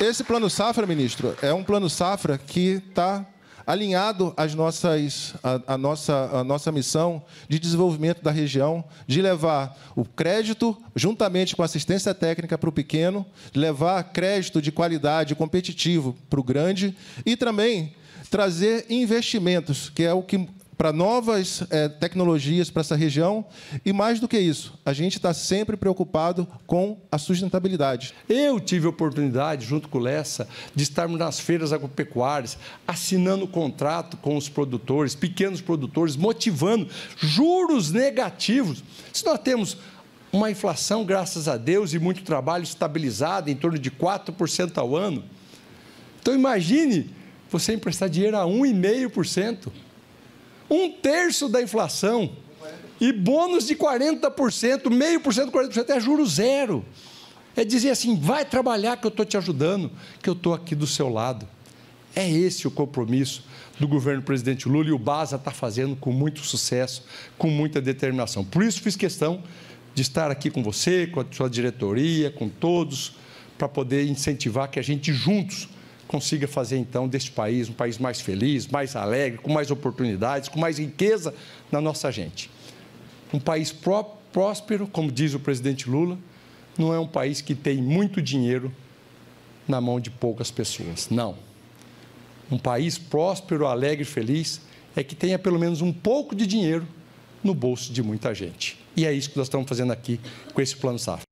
Esse plano safra, ministro, é um plano safra que está alinhado às nossas, à, à nossa, à nossa missão de desenvolvimento da região, de levar o crédito juntamente com assistência técnica para o pequeno, levar crédito de qualidade competitivo para o grande e também trazer investimentos, que é o que para novas é, tecnologias para essa região. E mais do que isso, a gente está sempre preocupado com a sustentabilidade. Eu tive a oportunidade, junto com o Lessa, de estarmos nas feiras agropecuárias, assinando contrato com os produtores, pequenos produtores, motivando juros negativos. Se nós temos uma inflação, graças a Deus, e muito trabalho estabilizado, em torno de 4% ao ano. Então, imagine você emprestar dinheiro a 1,5% um terço da inflação e bônus de 40%, meio por cento, 40% é juro zero. É dizer assim: vai trabalhar que eu estou te ajudando, que eu estou aqui do seu lado. É esse o compromisso do governo do presidente Lula e o Baza está fazendo com muito sucesso, com muita determinação. Por isso fiz questão de estar aqui com você, com a sua diretoria, com todos, para poder incentivar que a gente juntos consiga fazer então deste país um país mais feliz, mais alegre, com mais oportunidades, com mais riqueza na nossa gente. Um país próspero, como diz o presidente Lula, não é um país que tem muito dinheiro na mão de poucas pessoas. Não. Um país próspero, alegre e feliz é que tenha pelo menos um pouco de dinheiro no bolso de muita gente. E é isso que nós estamos fazendo aqui com esse plano Saf.